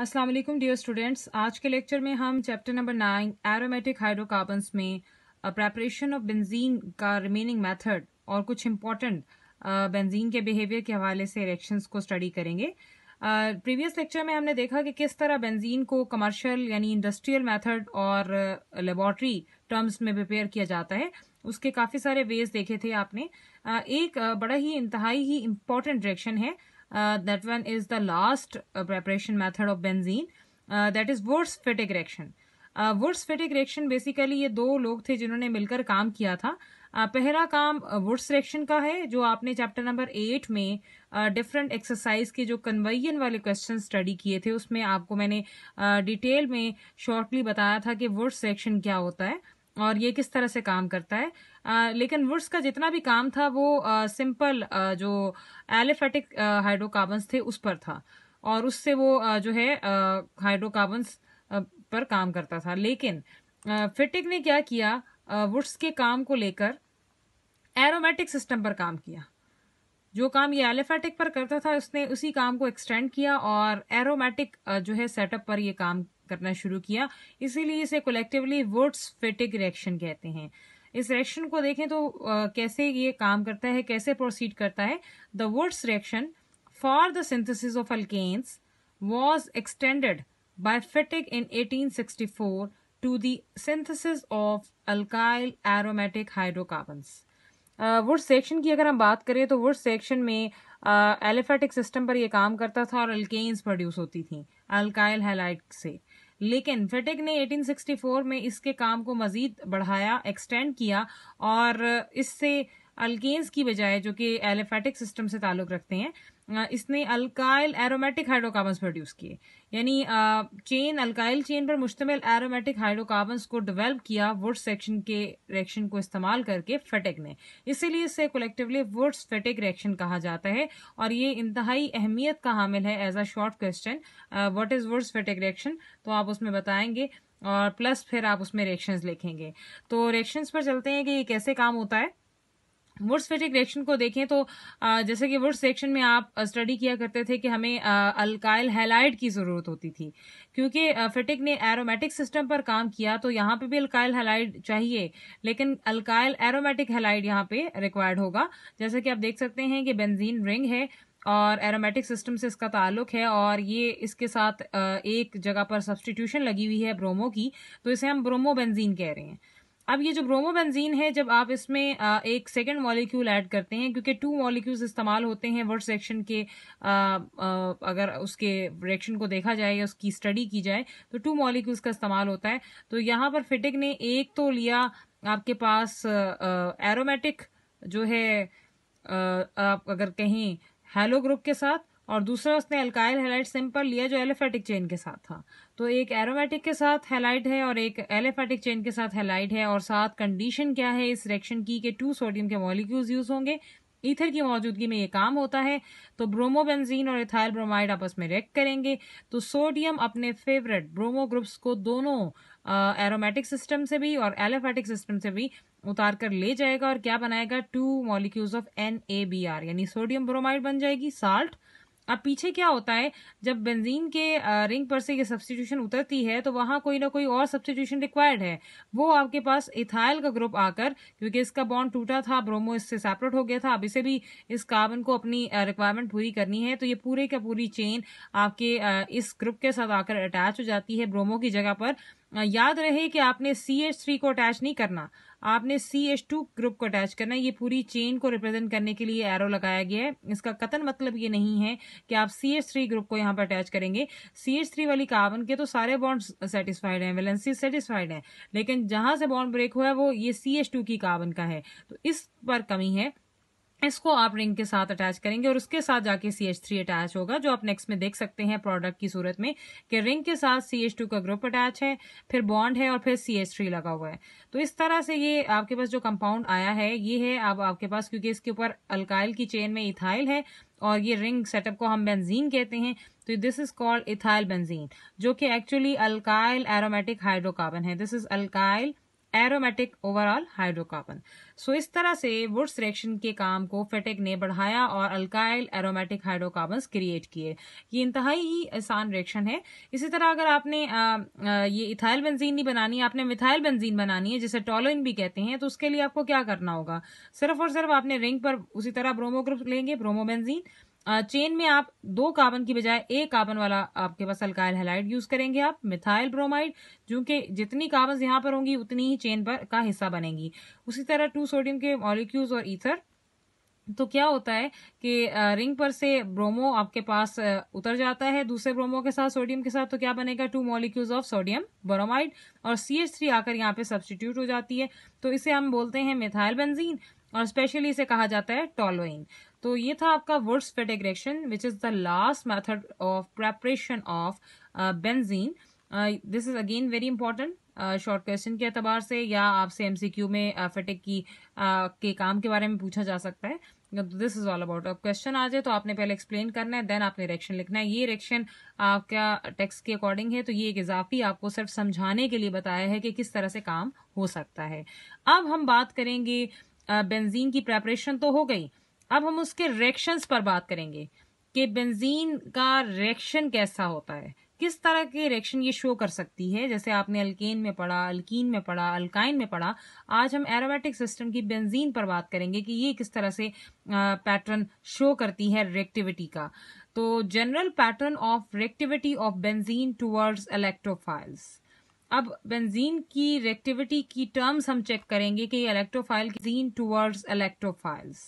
अस्सलाम वालेकुम dear students आज के लेक्चर में हम chapter number nine aromatic hydrocarbons में प्रेपरेशन ऑफ बेंजीन का रिमेनिंग मेथड और कुछ इम्पॉर्टेंट बेंजीन के बिहेवियर के हवाले से रिएक्शंस को स्टडी करेंगे प्रीवियस uh, लेक्चर में हमने देखा कि किस तरह बेंजीन को कमर्शियल यानी इंडस्ट्रियल मेथड और लेबॉर्ट्री टर्म्स में प्रिपेयर किया जाता है उसके काफ़ी सारे वेज देखे थे आपने uh, एक uh, बड़ा ही इंतहाई ही इम्पॉर्टेंट रिएक्शन है uh, Uh, that one is the last uh, preparation method of benzene uh, that is Wurstpfittig reaction. Wurstpfittig reaction basically ये दो लोग थे जिन्होंने मिलकर काम किया था पहला काम वुड्स रिएक्शन का है जो आपने चैप्टर नंबर एट में डिफरेंट एक्सरसाइज के जो कन्वर्जन वाले क्वेश्चन स्टडी किए थे उसमें आपको मैंने डिटेल में शॉर्टली बताया था कि वुड्स रिएक्शन क्या होता है और ये किस तरह से काम करता है आ, लेकिन वुड्स का जितना भी काम था वो आ, सिंपल आ, जो एलिफेटिक हाइड्रोकार्बन्स थे उस पर था और उससे वो आ, जो है हाइड्रोकार्बन्स पर काम करता था लेकिन फिटिक ने क्या किया वुड्स के काम को लेकर एरोमेटिक सिस्टम पर काम किया जो काम ये एलिफेटिक पर करता था उसने उसी काम को एक्सटेंड किया और एरोमेटिक जो है सेटअप पर ये काम करना शुरू किया इसीलिए इसे कलेक्टिवली वोट्स फिटिक रिएक्शन कहते हैं इस रिएक्शन को देखें तो आ, कैसे ये काम करता है कैसे प्रोसीड करता है the Wurtz reaction for the synthesis of alkanes was extended by Fittig in eighteen to the synthesis of alkyl aromatic वुड सेक्शन की अगर हम बात करें तो वुड सेक्शन में एलिफेटिक सिस्टम पर यह काम करता था और अल्केन्स प्रोड्यूस होती थी अल्काइल हेलाइट से लेकिन फेटिक ने 1864 में इसके काम को मज़ीद बढ़ाया एक्सटेंड किया और इससे अल्केन्स की बजाय जो कि एलिफेटिक सिस्टम से ताल्लुक़ रखते हैं इसने अल्काइल एरोमेटिक हाइड्रोकार्बन्स प्रोड्यूस किए यानी चेन अल्काइल चेन पर मुश्तमिल एरोमेटिक हाइड्रोकार्बन्स को डेवलप किया वुड सेक्शन के रिएक्शन को इस्तेमाल करके फेटिक ने इसीलिए इसे कलेक्टिवली वुड्स फेटिक रिएक्शन कहा जाता है और ये इंतहाई अहमियत का हामिल है as a short question what is Wurtz Fittig reaction तो आप उसमें बताएंगे और प्लस फिर आप उसमें रिएक्शंस लिखेंगे तो रिएक्शंस पर चलते हैं कि ये कैसे काम होता है वुड्सफेटिक रिएक्शन को देखें तो जैसे कि वुड्स रिएक्शन में आप स्टडी किया करते थे कि हमें अल्काइल हेलाइड की ज़रूरत होती थी क्योंकि फिटिक ने एरोमेटिक सिस्टम पर काम किया तो यहाँ पे भी अल्काइल हेलाइड चाहिए लेकिन अल्काइल एरोमेटिक हेलाइड यहाँ पे रिक्वायर्ड होगा जैसे कि आप देख सकते हैं कि बेंजीन रिंग है और एरोमेटिक सिस्टम से इसका ताल्लुक है और ये इसके साथ एक जगह पर सब्सटीट्यूशन लगी हुई है ब्रोमो की तो इसे हम ब्रोमो बेंजीन कह रहे हैं अब ये जो ब्रोमोबेंजीन है जब आप इसमें एक सेकेंड मॉलिक्यूल ऐड करते हैं क्योंकि टू मॉलिक्यूल्स इस्तेमाल होते हैं वर्ड सेक्शन के आ, आ, अगर उसके रिएक्शन को देखा जाए या उसकी स्टडी की जाए तो टू मॉलिक्यूल्स का इस्तेमाल होता है तो यहाँ पर फिटिक ने एक तो लिया आपके पास एरोमेटिक जो है आप अगर कहीं हेलो ग्रुप के साथ और दूसरा उसने अल्काइल हेलाइट सिंपल लिया जो एलिफेटिक चेन के साथ था तो एक एरोमेटिक के साथ हेलाइट है और एक एलिफेटिक चेन के साथ हेलाइट है और साथ कंडीशन क्या है इस रिएक्शन की के टू सोडियम के मॉलिक्यूल्स यूज होंगे ईथर की मौजूदगी में ये काम होता है तो ब्रोमोबेंजीन और इथाइल ब्रोमाइड आपस में रिएक्ट करेंगे तो सोडियम अपने फेवरेट ब्रोमो ग्रुप्स को दोनों एरोमेटिक सिस्टम से भी और एलिफेटिक सिस्टम से भी उतार कर ले जाएगा और क्या बनाएगा two molecules of N A B R यानी सोडियम ब्रोमाइड बन जाएगी साल्ट अब पीछे क्या होता है जब बेंजीन के रिंग पर से ये सब्सटीट्यूशन उतरती है तो वहां कोई ना कोई और सब्सटीट्यूशन रिक्वायर्ड है वो आपके पास इथाइल का ग्रुप आकर क्योंकि इसका बॉन्ड टूटा था ब्रोमो इससे सेपरेट हो गया था अब इसे भी इस कार्बन को अपनी रिक्वायरमेंट पूरी करनी है तो ये पूरे का पूरी चेन आपके इस ग्रुप के साथ आकर अटैच हो जाती है ब्रोमो की जगह पर याद रहे कि आपने सी एच थ्री को अटैच नहीं करना आपने सी एच टू ग्रुप को अटैच करना है ये पूरी चेन को रिप्रेजेंट करने के लिए एरो लगाया गया है इसका कतन मतलब ये नहीं है कि आप सी एच थ्री ग्रुप को यहाँ पर अटैच करेंगे सी एच थ्री वाली कार्बन के तो सारे बॉन्ड सेटिस्फाइड हैं वेलेंसी सेटिस्फाइड है लेकिन जहाँ से बॉन्ड ब्रेक हुआ है वो ये सी एच टू की कार्बन का है तो इस पर कमी है इसको आप रिंग के साथ अटैच करेंगे और उसके साथ जाके सी एच थ्री अटैच होगा जो आप नेक्स्ट में देख सकते हैं प्रोडक्ट की सूरत में कि रिंग के साथ सी एच टू का ग्रुप अटैच है फिर बॉन्ड है और फिर सी एच थ्री लगा हुआ है तो इस तरह से ये आपके पास जो कंपाउंड आया है ये है अब आप आपके पास क्योंकि इसके ऊपर अल्काइल की चेन में इथाइल है और ये रिंग सेटअप को हम बेंजीन कहते हैं तो this is called ethyl benzene जो कि एक्चुअली अल्काइल एरोमेटिक हाइड्रोकार्बन है this is alkyl aromatic overall hydrocarbon so इस तरह से वुड्स रिएक्शन के काम को फेटेक ने बढ़ाया और अल्काइल एरोमेटिक हाइड्रोकार्बन क्रिएट किए ये इंतहाई ही आसान रिएक्शन है इसी तरह अगर आपने आ, आ, ये इथाइल बेंजीन नहीं बनानी है आपने मिथाइल बेंजीन बनानी है जिसे टॉलोइन भी कहते हैं तो उसके लिए आपको क्या करना होगा सिर्फ और सिर्फ आपने रिंग पर उसी तरह ब्रोमोग्रुप लेंगे ब्रोमोबेंजीन चेन में आप दो कार्बन की बजाय एक कार्बन वाला आपके पास अल्काइल हेलाइड यूज करेंगे आप मिथाइल ब्रोमाइड जो कि जितनी कार्बन यहाँ पर होंगी उतनी ही चेन पर का हिस्सा बनेंगी उसी तरह टू सोडियम के मॉलिक्यूल्स और ईथर तो क्या होता है कि रिंग पर से ब्रोमो आपके पास उतर जाता है दूसरे ब्रोमो के साथ सोडियम के साथ तो क्या बनेगा two molecules of sodium bromide और सी एच थ्री आकर यहाँ पे सब्सटीट्यूट हो जाती है तो इसे हम बोलते हैं मिथाइल बेंजीन और स्पेशली इसे कहा जाता है टॉलोइन तो ये था आपका Wurtz Fittig reaction which is the last method of preparation of benzene this is again very important short question के अतबार से या आपसे एमसीक्यू में फेटेक uh, की uh, के काम के बारे में पूछा जा सकता है दिस इज ऑल अबाउट अब क्वेश्चन आ जाए तो आपने पहले एक्सप्लेन करना है देन आपने रिएक्शन लिखना है ये रिएक्शन आपका टेक्स्ट के अकॉर्डिंग है तो ये एक इजाफी आपको सिर्फ समझाने के लिए बताया है कि किस तरह से काम हो सकता है अब हम बात करेंगे बेंजीन की प्रेपरेशन तो हो गई अब हम उसके रिएक्शंस पर बात करेंगे कि बेंजीन का रिएक्शन कैसा होता है किस तरह के रिएक्शन ये शो कर सकती है जैसे आपने अल्केन में पढ़ा अल्कीन में पढ़ा अल्काइन में पढ़ा आज हम एरोमेटिक सिस्टम की बेंजीन पर बात करेंगे कि ये किस तरह से पैटर्न शो करती है रिएक्टिविटी का तो general pattern of reactivity of benzene towards electrophiles अब बेंजीन की रिएक्टिविटी की टर्म्स हम चेक करेंगे कि इलेक्ट्रोफाइल बेंजीन टूवर्ड्स इलेक्ट्रोफाइल्स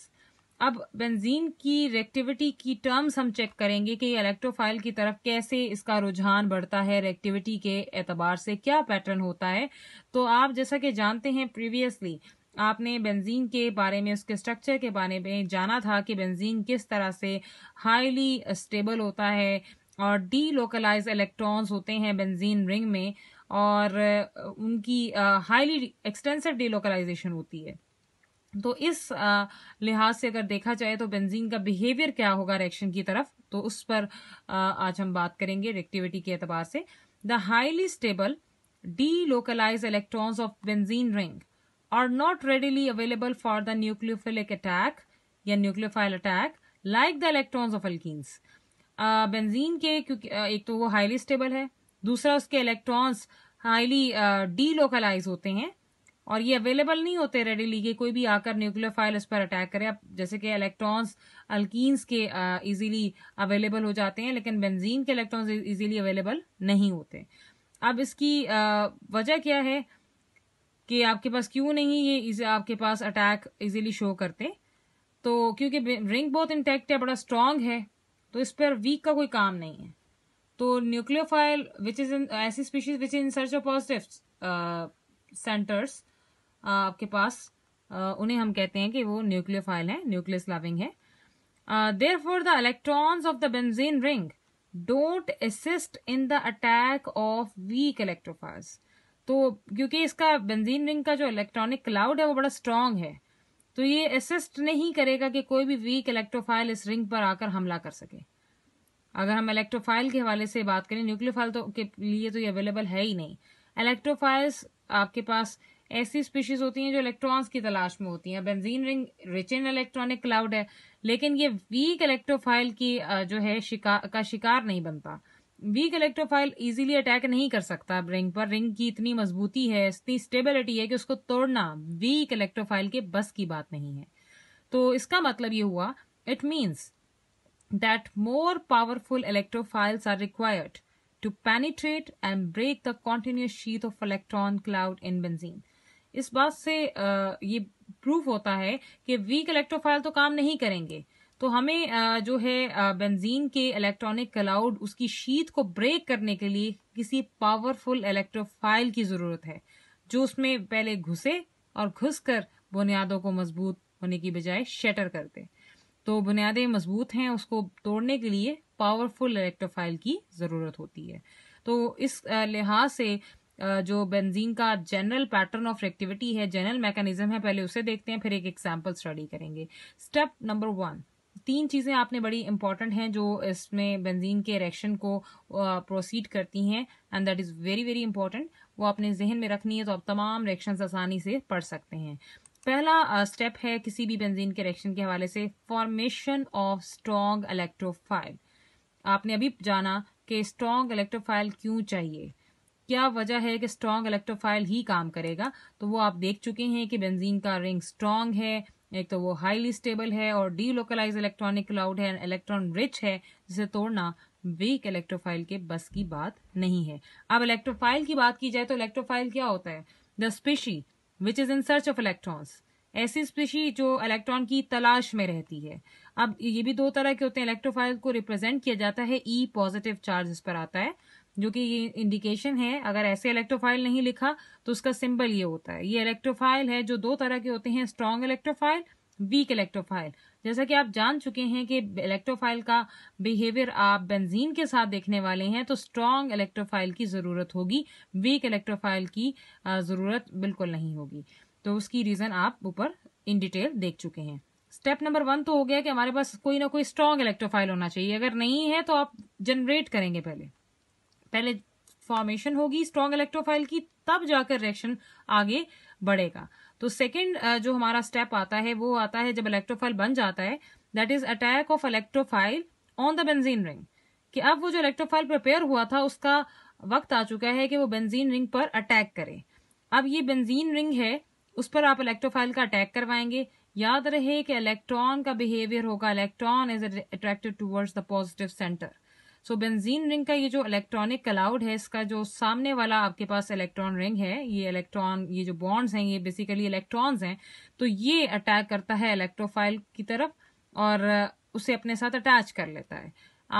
अब बेंजीन की रिएक्टिविटी की टर्म्स हम चेक करेंगे कि इलेक्ट्रोफाइल की तरफ कैसे इसका रुझान बढ़ता है रिएक्टिविटी के एतबार से क्या पैटर्न होता है तो आप जैसा कि जानते हैं प्रीवियसली आपने बेंजीन के बारे में उसके स्ट्रक्चर के बारे में जाना था कि बेंजीन किस तरह से हाईली स्टेबल होता है और डी लोकलाइज इलेक्ट्रॉन्स होते हैं बेंजीन रिंग में और उनकी हाईली एक्सटेंसिव डीलोकलाइजेशन होती है तो इस लिहाज से अगर देखा जाए तो बेंजीन का बिहेवियर क्या होगा रिएक्शन की तरफ तो उस पर आज हम बात करेंगे रिएक्टिविटी के अतबार से the highly stable delocalise electrons of benzene ring are not readily available for the nucleophilic attack या nucleophile attack like the electrons of अल्किस बेंजीन के क्योंकि एक तो वो हाईली स्टेबल है दूसरा उसके इलेक्ट्रॉन्स हाईली डीलोकलाइज होते हैं और ये अवेलेबल नहीं होते रेडीली कि कोई भी आकर न्यूक्लियर फाइल उस पर अटैक करे अब जैसे कि इलेक्ट्रॉन्स अल्कीन्स के इजीली uh, अवेलेबल हो जाते हैं लेकिन बेंजीन के इलेक्ट्रॉन्स इजीली अवेलेबल नहीं होते अब इसकी uh, वजह क्या है कि आपके पास क्यों नहीं ये आपके पास अटैक इजीली शो करते तो क्योंकि रिंग बहुत इंटेक्ट है बड़ा स्ट्रांग है तो इस पर वीक का कोई काम नहीं है तो न्यूक्लियोफाइल विच इज इन ऐसी species which in search of positive centres आपके पास uh, उन्हें हम कहते हैं कि वो न्यूक्लियोफाइल है न्यूक्लियस लविंग है there for the electrons of the benzene ring don't assist in the attack of weak electrophiles तो क्योंकि इसका बेंजीन रिंग का जो इलेक्ट्रॉनिक क्लाउड है वो बड़ा स्ट्रांग है तो ये असिस्ट नहीं करेगा कि कोई भी वीक इलेक्ट्रोफाइल इस रिंग पर आकर हमला कर सके अगर हम इलेक्ट्रोफाइल के हवाले से बात करें न्यूक्लियोफाइल तो के लिए तो ये अवेलेबल है ही नहीं इलेक्ट्रोफाइल्स आपके पास ऐसी स्पीशीज होती हैं जो इलेक्ट्रॉन्स की तलाश में होती हैं benzene ring rich in electronic cloud है लेकिन ये वीक इलेक्ट्रोफाइल की जो है शिकार का शिकार नहीं बनता वीक इलेक्ट्रोफाइल इजीली अटैक नहीं कर सकता रिंग पर रिंग की इतनी मजबूती है इतनी स्टेबिलिटी है कि उसको तोड़ना वीक इलेक्ट्रोफाइल के बस की बात नहीं है तो इसका मतलब ये हुआ it means that more powerful electrophiles are required to penetrate and break the continuous sheath of electron cloud in benzene. इस बात से ये प्रूफ होता है कि वीक इलेक्ट्रोफाइल तो काम नहीं करेंगे तो हमें जो है बेंजीन के इलेक्ट्रॉनिक क्लाउड उसकी शीत को ब्रेक करने के लिए किसी पावरफुल इलेक्ट्रोफाइल की ज़रूरत है जो उसमें पहले घुसे और घुसकर बुनियादों को मजबूत होने की बजाय शेटर कर दे तो बुनियादें मजबूत हैं उसको तोड़ने के लिए पावरफुल इलेक्ट्रोफाइल की ज़रूरत होती है तो इस लिहाज से जो बेंजीन का जनरल पैटर्न ऑफ एक्टिविटी है जनरल मैकेनिज्म है पहले उसे देखते हैं फिर एक एग्जाम्पल स्टडी करेंगे स्टेप नंबर वन तीन चीज़ें आपने बड़ी इंपॉर्टेंट हैं जो इसमें बेंजीन के रिएक्शन को प्रोसीड करती हैं and that is very very important वो अपने जहन में रखनी है तो आप तमाम रिएक्शंस आसानी से पढ़ सकते हैं पहला स्टेप है किसी भी बेंजीन के रिएक्शन के हवाले से फॉर्मेशन ऑफ स्ट्रॉन्ग इलेक्ट्रोफाइल आपने अभी जाना कि स्ट्रॉन्ग इलेक्ट्रोफाइल क्यों चाहिए क्या वजह है कि स्ट्रॉन्ग इलेक्ट्रोफाइल ही काम करेगा तो वो आप देख चुके हैं कि बेंजीन का रिंग स्ट्रॉन्ग है एक तो वो हाईली स्टेबल है और डीलोकलाइज इलेक्ट्रॉनिक क्लाउड है इलेक्ट्रॉन रिच है जिसे तोड़ना वीक इलेक्ट्रोफाइल के बस की बात नहीं है अब इलेक्ट्रोफाइल की बात की जाए तो इलेक्ट्रोफाइल क्या होता है the species which is in search of electrons ऐसी स्पीशी जो इलेक्ट्रॉन की तलाश में रहती है अब ये भी दो तरह के होते हैं इलेक्ट्रोफाइल को रिप्रेजेंट किया जाता है ई पॉजिटिव चार्ज इस पर आता है जो कि ये इंडिकेशन है अगर ऐसे इलेक्ट्रोफाइल नहीं लिखा तो उसका सिंबल ये होता है ये इलेक्ट्रोफाइल है जो दो तरह के होते हैं स्ट्रॉन्ग इलेक्ट्रोफाइल वीक इलेक्ट्रोफाइल जैसा कि आप जान चुके हैं कि इलेक्ट्रोफाइल का बिहेवियर आप बेंजीन के साथ देखने वाले हैं तो स्ट्रांग इलेक्ट्रोफाइल की ज़रूरत होगी वीक इलेक्ट्रोफाइल की ज़रूरत बिल्कुल नहीं होगी तो उसकी रीज़न आप ऊपर इन डिटेल देख चुके हैं स्टेप नंबर वन तो हो गया कि हमारे पास कोई ना कोई स्ट्रांग इलेक्ट्रोफाइल होना चाहिए अगर नहीं है तो आप जनरेट करेंगे पहले पहले फॉर्मेशन होगी स्ट्रांग इलेक्ट्रोफाइल की तब जाकर रिएक्शन आगे बढ़ेगा तो सेकेंड uh, जो हमारा स्टेप आता है वो आता है जब इलेक्ट्रोफाइल बन जाता है that is attack of electrophile on the benzene ring कि अब वो जो इलेक्ट्रोफाइल प्रिपेयर हुआ था उसका वक्त आ चुका है कि वो बेंजीन रिंग पर अटैक करे अब ये बेंजीन रिंग है उस पर आप इलेक्ट्रोफाइल का अटैक करवाएंगे याद रहे कि इलेक्ट्रॉन का बिहेवियर होगा electron is attracted towards the positive centre so benzene ring का ये जो इलेक्ट्रॉनिक क्लाउड है इसका जो सामने वाला आपके पास इलेक्ट्रॉन रिंग है ये इलेक्ट्रॉन ये जो बॉन्ड्स हैं ये बेसिकली इलेक्ट्रॉन्स हैं तो ये अटैक करता है इलेक्ट्रोफाइल की तरफ और uh, उसे अपने साथ अटैच कर लेता है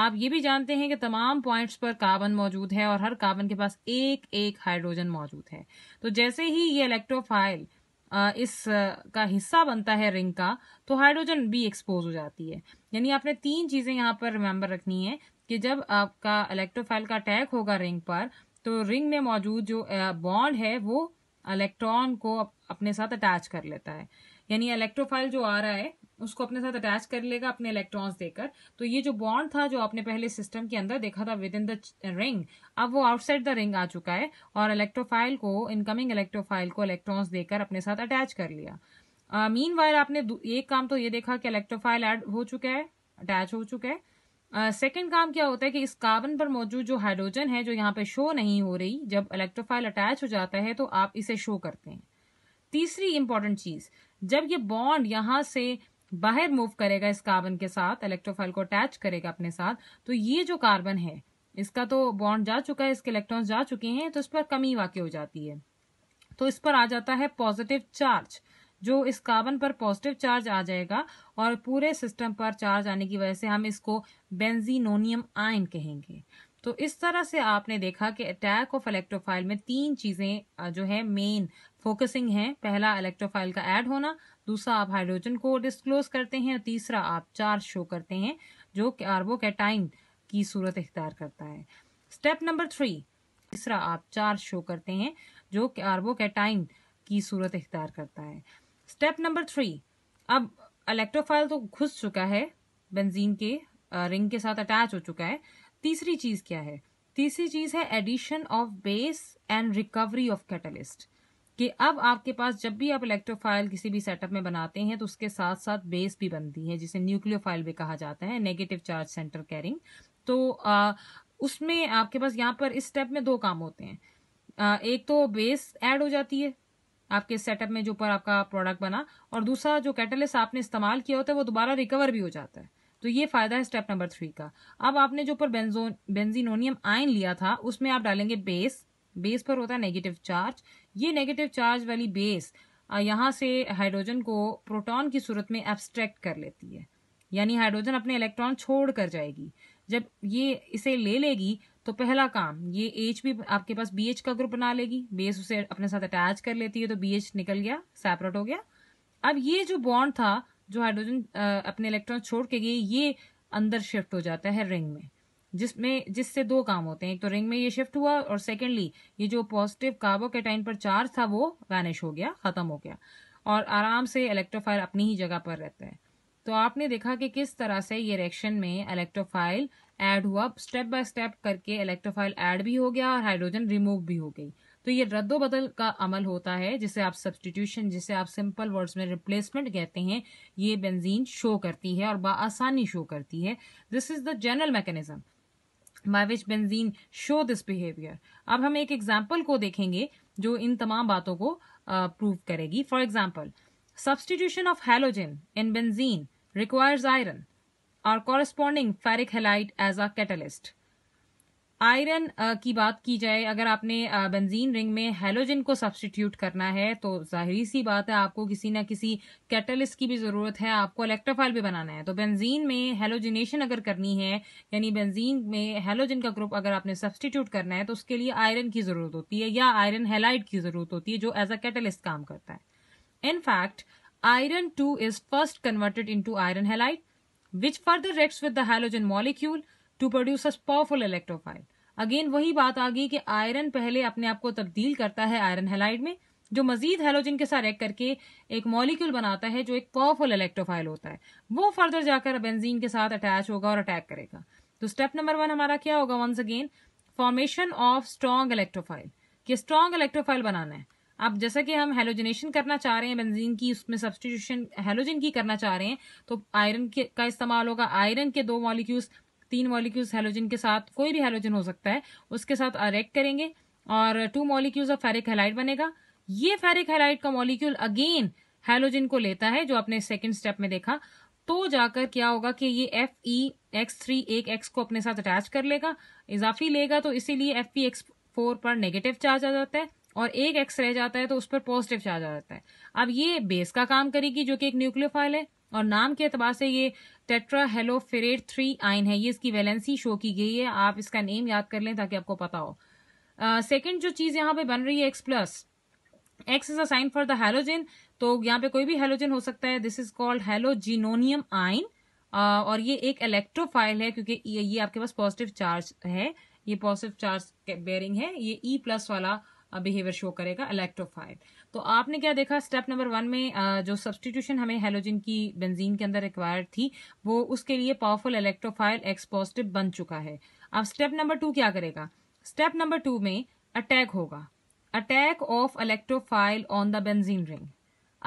आप ये भी जानते हैं कि तमाम पॉइंट्स पर कार्बन मौजूद है और हर कार्बन के पास एक एक हाइड्रोजन मौजूद है तो जैसे ही ये इलेक्ट्रोफाइल uh, इस uh, का हिस्सा बनता है रिंग का तो हाइड्रोजन भी एक्सपोज हो जाती है यानी आपने तीन चीज़ें यहाँ पर रिमेम्बर रखनी है कि जब आपका इलेक्ट्रोफाइल का अटैक होगा रिंग पर तो रिंग में मौजूद जो बॉन्ड है वो इलेक्ट्रॉन को अपने साथ अटैच कर लेता है यानी इलेक्ट्रोफाइल जो आ रहा है उसको अपने साथ अटैच कर लेगा अपने इलेक्ट्रॉन्स देकर तो ये जो बॉन्ड था जो आपने पहले सिस्टम के अंदर देखा था विद इन द रिंग अब वो आउटसाइड द रिंग आ चुका है और इलेक्ट्रोफाइल को इनकमिंग इलेक्ट्रोफाइल को इलेक्ट्रॉन्स देकर अपने साथ अटैच कर लिया मीन uh, वायर आपने एक काम तो ये देखा कि इलेक्ट्रोफाइल एड हो चुका है अटैच हो चुका है सेकंड काम क्या होता है कि इस कार्बन पर मौजूद जो हाइड्रोजन है जो यहाँ पे शो नहीं हो रही जब इलेक्ट्रोफाइल अटैच हो जाता है तो आप इसे शो करते हैं तीसरी इंपॉर्टेंट चीज जब ये बॉन्ड यहां से बाहर मूव करेगा इस कार्बन के साथ इलेक्ट्रोफाइल को अटैच करेगा अपने साथ तो ये जो कार्बन है इसका तो बॉन्ड जा चुका है इसके इलेक्ट्रॉन्स जा चुके हैं तो इस पर कमी वाकई हो जाती है तो इस पर आ जाता है पॉजिटिव चार्ज जो इस कार्बन पर पॉजिटिव चार्ज आ जाएगा और पूरे सिस्टम पर चार्ज आने की वजह से हम इसको बेंजीनोनियम आयन कहेंगे तो इस तरह से आपने देखा कि अटैक ऑफ इलेक्ट्रोफाइल में तीन चीज़ें जो है मेन फोकसिंग है पहला इलेक्ट्रोफाइल का ऐड होना दूसरा आप हाइड्रोजन को डिस्क्लोज करते हैं और तीसरा आप चार्ज शो करते हैं जो कैटाइन की सूरत इख्तियार करता है स्टेप नंबर थ्री तीसरा आप चार्ज शो करते हैं जो कैटाइन की सूरत इख्तियार करता है स्टेप नंबर थ्री अब इलेक्ट्रोफाइल तो घुस चुका है बेंजीन के रिंग के साथ अटैच हो चुका है तीसरी चीज़ क्या है तीसरी चीज़ है addition of base and recovery of catalyst कि अब आपके पास जब भी आप इलेक्ट्रोफाइल किसी भी सेटअप में बनाते हैं तो उसके साथ साथ बेस भी बनती है जिसे न्यूक्लियोफाइल भी कहा जाता है नेगेटिव चार्ज सेंटर कैरिंग तो आ, उसमें आपके पास यहाँ पर इस स्टेप में दो काम होते हैं आ, एक तो बेस ऐड हो जाती है आपके सेटअप में जो पर आपका प्रोडक्ट बना और दूसरा जो कैटलिस्ट आपने इस्तेमाल किया होता है वो दोबारा रिकवर भी हो जाता है तो ये फायदा है स्टेप नंबर थ्री का अब आपने जो पर बेंजीनोनियम आयन लिया था उसमें आप डालेंगे बेस बेस पर होता है नेगेटिव चार्ज ये नेगेटिव चार्ज वाली बेस यहाँ से हाइड्रोजन को प्रोटॉन की सूरत में एब्स्ट्रैक्ट कर लेती है यानी हाइड्रोजन अपने इलेक्ट्रॉन छोड़ कर जाएगी जब ये इसे ले लेगी तो पहला काम ये एच भी आपके पास बी एच का ग्रुप बना लेगी बेस उसे अपने साथ अटैच कर लेती है तो बी एच निकल गया सेपरेट हो गया अब ये जो बॉन्ड था जो हाइड्रोजन अपने इलेक्ट्रॉन छोड़ के गई ये अंदर शिफ्ट हो जाता है रिंग में जिसमें जिससे दो काम होते हैं एक तो रिंग में ये शिफ्ट हुआ और सेकेंडली ये जो पॉजिटिव कार्बोकेटाइन पर चार्ज था वो वैनिश हो गया खत्म हो गया और आराम से इलेक्ट्रोफाइल अपनी ही जगह पर रहता है तो आपने देखा कि किस तरह से ये रिएक्शन में इलेक्ट्रोफाइल ऐड हुआ स्टेप बाय स्टेप करके इलेक्ट्रोफाइल ऐड भी हो गया और हाइड्रोजन रिमूव भी हो गई तो ये रद्दो बदल का अमल होता है जिसे आप सब्सटीट्यूशन जिसे आप सिंपल वर्ड्स में रिप्लेसमेंट कहते हैं ये बेंजीन शो करती है और बासानी शो करती है this is the general mechanism by which benzene show this behaviour अब हम एक एग्जाम्पल को देखेंगे जो इन तमाम बातों को प्रूव करेगी for example substitution of halogen in benzene requires iron और corresponding ferric halide as a catalyst iron की बात की जाए अगर आपने बेंजीन uh, रिंग में हेलोजन को सब्सटीट्यूट करना है तो जाहिर सी बात है आपको किसी ना किसी कैटलिस्ट की भी ज़रूरत है आपको इलेक्ट्रोफाइल भी बनाना है तो बेंजीन में हेलोजिनेशन अगर करनी है यानी बेंजीन में हेलोजन का ग्रुप अगर आपने सब्सटीट्यूट करना है तो उसके लिए आयरन की ज़रूरत होती है या आयरन हेलाइट की ज़रूरत होती है जो एज अ कैटलिस्ट काम करता है in fact iron two is first converted into iron halide which further reacts with the halogen molecule to produce us powerful electrophile again वही बात आ गई कि आयरन पहले अपने आप को तब्दील करता है आयरन हेलाइड में जो मजीद हेलोजन के साथ एक्ट करके एक मॉलिक्यूल बनाता है जो एक पावरफुल इलेक्ट्रोफाइल होता है वो फर्दर जाकर बेंजीन के साथ अटैच होगा और अटैक करेगा तो स्टेप नंबर वन हमारा क्या होगा once again formation of strong electrophile कि स्ट्रॉन्ग इलेक्ट्रोफाइल बनाना है अब जैसा कि हम हेलोजनेशन करना चाह रहे हैं बेंजीन की उसमें सब्सटीट्यूशन हेलोजन की करना चाह रहे हैं तो आयरन के का इस्तेमाल होगा आयरन के दो मॉलिक्यूल्स तीन मॉलिक्यूल्स हेलोजन के साथ कोई भी हेलोजन हो सकता है उसके साथ अरेक्ट करेंगे और two molecules of ferric halide बनेगा ये फेरिक हेलाइट का मॉलिक्यूल अगेन हेलोजन को लेता है जो आपने सेकेंड स्टेप में देखा तो जाकर क्या होगा कि ये एफ ई एक्स थ्री एक एक्स को अपने साथ अटैच कर लेगा इजाफी लेगा तो इसीलिए एफ पी एक्स फोर पर नेगेटिव चार्ज आ जाता है और एक एक्स रह जाता है तो उस पर पॉजिटिव चार्ज आ जाता है अब ये बेस का काम करेगी जो कि एक न्यूक्लियोफाइल है और नाम के अतबार से ये टेट्रा हेलोफेरेट थ्री आइन है ये इसकी वैलेंसी शो की गई है आप इसका नेम याद कर लें ताकि आपको पता हो सेकेंड uh, जो चीज़ यहाँ पे बन रही है X plus X is a sign for the halogen तो यहाँ पे कोई भी हेलोजिन हो सकता है दिस इज कॉल्ड हेलोजिनोनियम आइन और ये एक इलेक्ट्रोफाइल है क्योंकि ये, ये आपके पास पॉजिटिव चार्ज है ये पॉजिटिव चार्ज बेयरिंग है ये ई e प्लस वाला बिहेवियर शो करेगा इलेक्ट्रोफाइल तो आपने क्या देखा स्टेप नंबर वन में जो सब्सटीट्यूशन हमें हेलोजिन की बेंजीन के अंदर रिक्वायर्ड थी वो उसके लिए पावरफुल इलेक्ट्रोफाइल एक्स पॉजिटिव बन चुका है अब स्टेप नंबर टू क्या करेगा स्टेप नंबर टू में अटैक होगा attack of electrophile on the benzene ring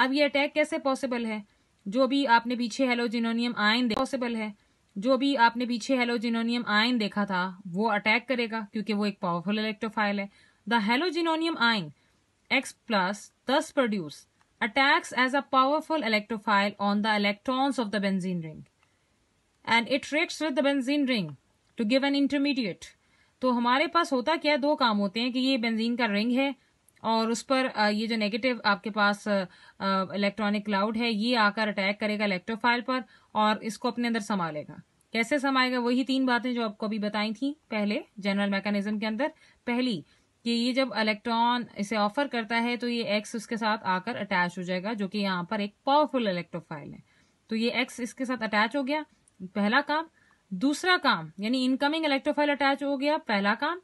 अब ये अटैक कैसे पॉसिबल है जो भी आपने पीछे हेलोजिनोनियम आयन पॉसिबल है जो भी आपने पीछे हेलोजिनोनियम आयन देखा था वो अटैक करेगा क्योंकि वो एक पावरफुल इलेक्ट्रोफाइल है the halogenonium ion X plus thus produce attacks as a powerful electrophile on the electrons of the benzene ring and it reacts with the benzene ring to give an intermediate तो हमारे पास होता क्या है दो काम होते हैं कि ये बेंजीन का रिंग है और उस पर ये जो नेगेटिव आपके पास इलेक्ट्रॉनिक क्लाउड है ये आकर अटैक करेगा इलेक्ट्रोफाइल पर और इसको अपने अंदर संभालेगा कैसे समाएगा वही तीन बातें जो आपको अभी बताई थी पहले जनरल मैकेनिज्म के अंदर पहली कि ये जब इलेक्ट्रॉन इसे ऑफर करता है तो ये एक्स उसके साथ आकर अटैच हो जाएगा जो कि यहाँ पर एक पावरफुल इलेक्ट्रोफाइल है तो ये एक्स इसके साथ अटैच हो गया पहला काम दूसरा काम यानी इनकमिंग इलेक्ट्रोफाइल अटैच हो गया पहला काम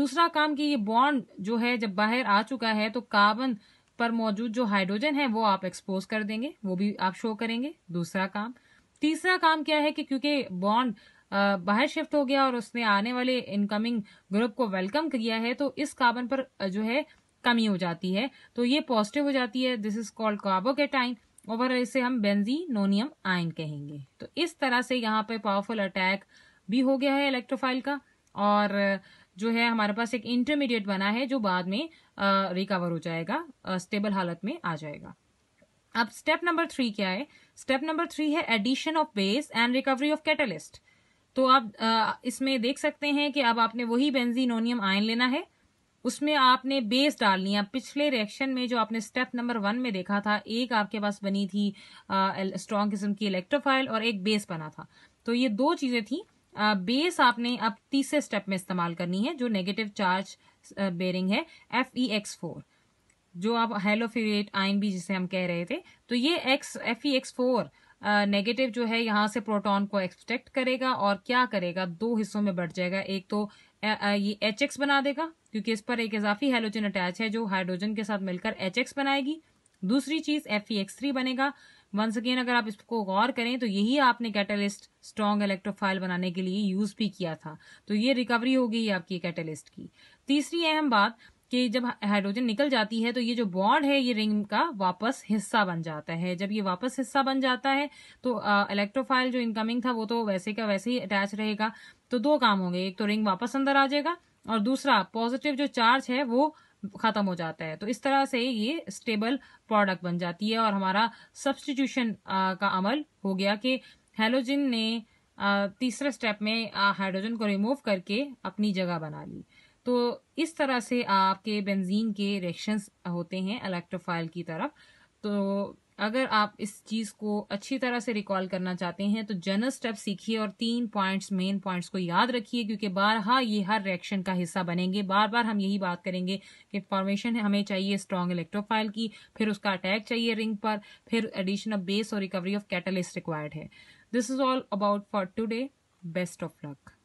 दूसरा काम कि ये बॉन्ड जो है जब बाहर आ चुका है तो कार्बन पर मौजूद जो हाइड्रोजन है वो आप एक्सपोज कर देंगे वो भी आप शो करेंगे दूसरा काम तीसरा काम क्या है कि क्योंकि बॉन्ड बाहर शिफ्ट हो गया और उसने आने वाले इनकमिंग ग्रुप को वेलकम किया है तो इस कार्बन पर जो है कमी हो जाती है तो ये पॉजिटिव हो जाती है दिस इज कॉल्ड कार्बोकेटाइन और इसे हम नोनियम आयन कहेंगे तो इस तरह से यहाँ पे पावरफुल अटैक भी हो गया है इलेक्ट्रोफाइल का और जो है हमारे पास एक इंटरमीडिएट बना है जो बाद में रिकवर हो जाएगा स्टेबल हालत में आ जाएगा अब स्टेप नंबर थ्री क्या है स्टेप नंबर थ्री है addition of base and recovery of catalyst तो आप इसमें देख सकते हैं कि अब आपने वही बेंजीनोनियम आयन लेना है उसमें आपने बेस डालनी है पिछले रिएक्शन में जो आपने स्टेप नंबर वन में देखा था एक आपके पास बनी थी स्ट्रॉन्ग किस्म की इलेक्ट्रोफाइल और एक बेस बना था तो ये दो चीज़ें थी आ, बेस आपने अब तीसरे स्टेप में इस्तेमाल करनी है जो नेगेटिव चार्ज बेरिंग है एफ ई एक्स फोर जो आप हेलोफेट आइन भी जिसे हम कह रहे थे तो ये X F E X four negative जो है यहाँ से प्रोटॉन को एक्सट्रैक्ट करेगा और क्या करेगा दो हिस्सों में बढ़ जाएगा एक तो ये एच एक्स बना देगा क्योंकि इस पर एक इजाफी हेलोजन अटैच है जो हाइड्रोजन के साथ मिलकर एच एक्स बनाएगी दूसरी चीज एफ ई एक्स थ्री बनेगा वन सकेन अगर आप इसको गौर करें तो यही आपने कैटलिस्ट स्ट्रॉन्ग इलेक्ट्रोफाइल बनाने के लिए यूज भी किया था तो ये रिकवरी होगी आपकी कैटलिस्ट की तीसरी अहम बात कि जब हाइड्रोजन निकल जाती है तो ये जो बॉन्ड है ये रिंग का वापस हिस्सा बन जाता है जब ये वापस हिस्सा बन जाता है तो इलेक्ट्रोफाइल जो इनकमिंग था वो तो वैसे का वैसे ही अटैच रहेगा तो दो काम होंगे एक तो रिंग वापस अंदर आ जाएगा और दूसरा पॉजिटिव जो चार्ज है वो खत्म हो जाता है तो इस तरह से ये स्टेबल प्रोडक्ट बन जाती है और हमारा सब्सटीट्यूशन का अमल हो गया कि हेलोजिन ने तीसरे स्टेप में हाइड्रोजन को रिमूव करके अपनी जगह बना ली तो इस तरह से आपके बेंजीन के रिएक्शंस होते हैं इलेक्ट्रोफाइल की तरफ तो अगर आप इस चीज़ को अच्छी तरह से रिकॉल करना चाहते हैं तो जनरल स्टेप सीखिए और तीन पॉइंट्स मेन पॉइंट्स को याद रखिए क्योंकि बार हा ये हर रिएक्शन का हिस्सा बनेंगे बार बार हम यही बात करेंगे कि फॉर्मेशन हमें चाहिए स्ट्रॉन्ग इलेक्ट्रोफाइल की फिर उसका अटैक चाहिए रिंग पर फिर एडिशन ऑफ बेस और रिकवरी ऑफ कैटलिस्ट रिक्वायर्ड है this is all about for today best of luck